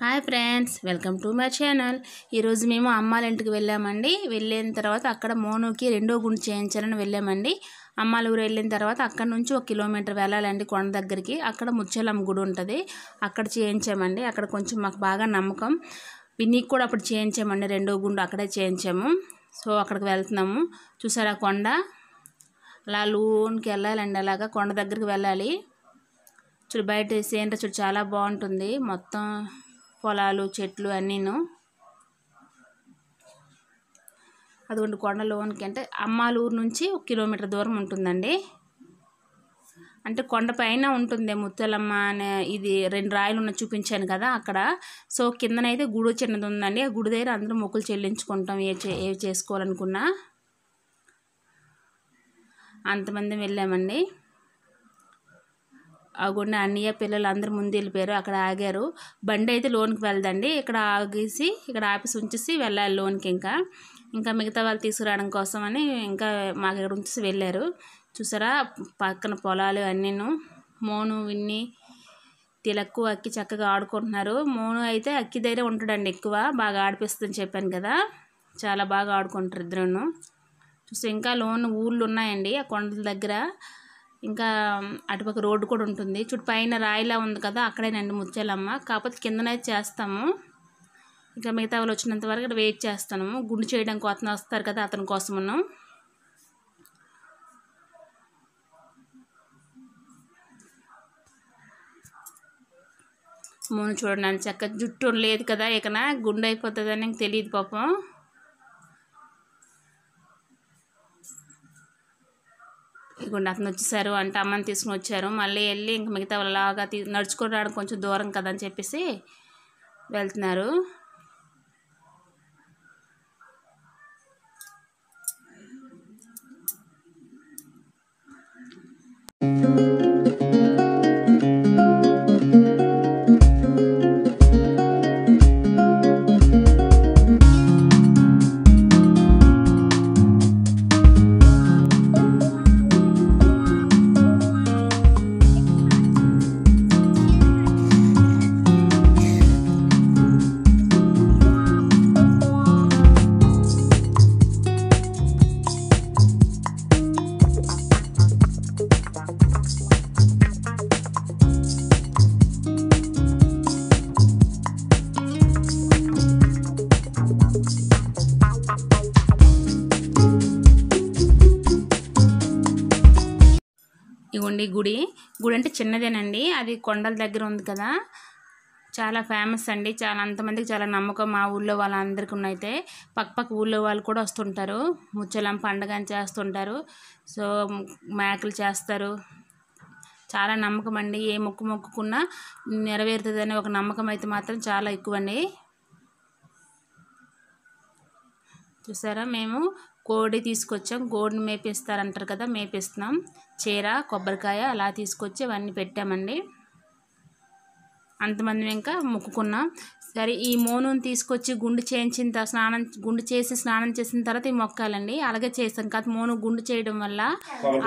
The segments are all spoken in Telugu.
hi friends welcome to my channel ఈరోజు మేము అమ్మాల ఇంటికి వెళ్ళామండి వెళ్ళిన తర్వాత అక్కడ మోనుకి రెండో గుండు చేయించాలని వెళ్ళామండి అమ్మాల ఊరు వెళ్ళిన తర్వాత అక్కడ నుంచి ఒక కిలోమీటర్ వెళ్ళాలండి కొండ దగ్గరికి అక్కడ ముచ్చలమ్మ గుడి ఉంటుంది అక్కడ చేయించామండి అక్కడ కొంచెం మాకు బాగా నమ్మకం పిన్నికి కూడా అప్పుడు చేయించామండి రెండో గుండు అక్కడే చేయించాము సో అక్కడికి వెళ్తున్నాము చూసారా కొండ అలా లూన్కి వెళ్ళాలండి అలాగా కొండ దగ్గరికి వెళ్ళాలి చూడు బయట సీనరీ చూడు చాలా బాగుంటుంది మొత్తం పొలాలు చెట్లు అన్నీను అదిగోండి కొండలోనికి అంటే అమ్మాలూరు నుంచి ఒక కిలోమీటర్ దూరం ఉంటుందండి అంటే కొండపైన ఉంటుంది ముత్తలమ్మ అనే ఇది రెండు రాయలు ఉన్న చూపించాను కదా అక్కడ సో కిందనైతే గుడి చిన్నది ఉందండి ఆ గుడి దగ్గర అందరూ మొక్కులు చెల్లించుకుంటాం ఏ ఏ చేసుకోవాలనుకున్నా అంతమంది వెళ్ళామండి అగుండా అన్నయ్య పిల్లలు అందరు ముందు వెళ్ళిపోయారు అక్కడ ఆగారు బండి అయితే లోన్కి వెళ్దండి ఇక్కడ ఆగేసి ఇక్కడ ఆఫీస్ ఉంచేసి వెళ్ళాలి లోన్కి ఇంకా ఇంకా మిగతా వాళ్ళు తీసుకురావడం కోసం అని ఇంకా మాకు ఇక్కడ ఉంచేసి వెళ్ళారు చూసారా పక్కన పొలాలు అన్నీను మోను విన్ని తిలక్కు అక్కి చక్కగా ఆడుకుంటున్నారు మోను అయితే అక్కి దగ్గర ఉంటాడండి ఎక్కువ బాగా ఆడిపిస్తుందని చెప్పాను కదా చాలా బాగా ఆడుకుంటారు ఇద్దరును చూసి ఇంకా లోన్ ఊళ్ళు ఉన్నాయండి ఆ కొండల దగ్గర ఇంకా అటుపక్క రోడ్డు కూడా ఉంటుంది చుట్టూ పైన రాయిలా ఉంది కదా అక్కడే నండి ముచ్చాలమ్మ కాకపోతే కిందనైతే చేస్తాము ఇంకా మిగతా వాళ్ళు వచ్చినంత వరకు అక్కడ వెయిట్ చేస్తాము గుండు చేయడానికి అతను వస్తారు కదా అతని కోసమును మూను చూడండి చక్క జుట్టు లేదు కదా ఇకన గుండె అయిపోతుందని తెలియదు పాపం ఇదిగోండి అతను వచ్చేసారు అంటే అమ్మని తీసుకుని వచ్చారు మళ్ళీ వెళ్ళి ఇంక మిగతా వాళ్ళలాగా తీ నడుచుకొని రావడం కొంచెం దూరం కదని చెప్పేసి వెళ్తున్నారు thank you ఇదిగోండి గుడి గుడి అంటే చిన్నదేనండి అది కొండల దగ్గర ఉంది కదా చాలా ఫేమస్ అండి చాలా అంతమందికి చాలా నమ్మకం మా ఊళ్ళో వాళ్ళందరికీ ఉన్నైతే పక్క పక్క ఊళ్ళో వాళ్ళు కూడా వస్తుంటారు ముచ్చలం పండుగ చేస్తుంటారు సో మేకలు చేస్తారు చాలా నమ్మకం అండి ఏ మొక్కు మొక్కుకున్నా నెరవేరుతుంది ఒక నమ్మకం అయితే మాత్రం చాలా ఎక్కువండి చూసారా మేము కోడి తీసుకొచ్చాం కోడిని మేపిస్తారంటారు కదా మేపిస్తున్నాం చీర కొబ్బరికాయ అలా తీసుకొచ్చి అవన్నీ పెట్టామండి అంతమంది ఇంకా మొక్కుకున్నాం సరే ఈ మోనుని తీసుకొచ్చి గుండు చేయించిన స్నానం గుండు చేసి స్నానం చేసిన తర్వాత ఈ మొక్కాలండి అలాగే చేసాం కాదు మోను గుండు చేయడం వల్ల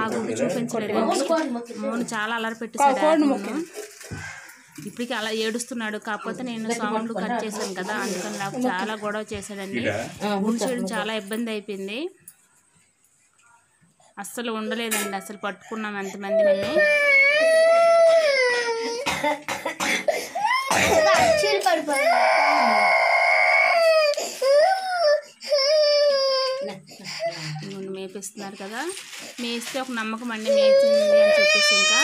ఆ గుండు చూపించలేదు మోను చాలా అలరి పెట్టేసాడు ఇప్పటికి అలా ఏడుస్తున్నాడు కాకపోతే నేను సాంగ్లు కట్ చేశాను కదా అందుకని నాకు చాలా గొడవ చేశాడండి ఉంచడం చాలా ఇబ్బంది అయిపోయింది అస్సలు ఉండలేదండి అసలు పట్టుకున్నాం ఎంతమంది నేను మేపిస్తున్నారు కదా మేస్తే ఒక నమ్మకం అండి మేస్తుంది అని చెప్పేసి ఇంకా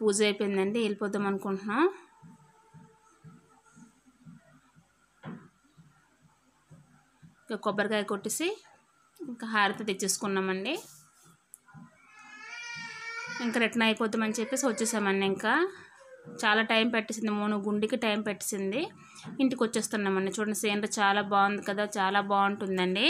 పూజ అయిపోయిందండి వెళ్ళిపోదాం అనుకుంటున్నాం ఇంకా కొబ్బరికాయ కొట్టేసి ఇంకా హారతి తెచ్చేసుకున్నామండి ఇంకా రిటర్న్ అయిపోతామని చెప్పేసి వచ్చేసామండి ఇంకా చాలా టైం పెట్టేసింది మూను గుండికి టైం పెట్టేసింది ఇంటికి వచ్చేస్తున్నామండి చూడండి సీనరీ చాలా బాగుంది కదా చాలా బాగుంటుందండి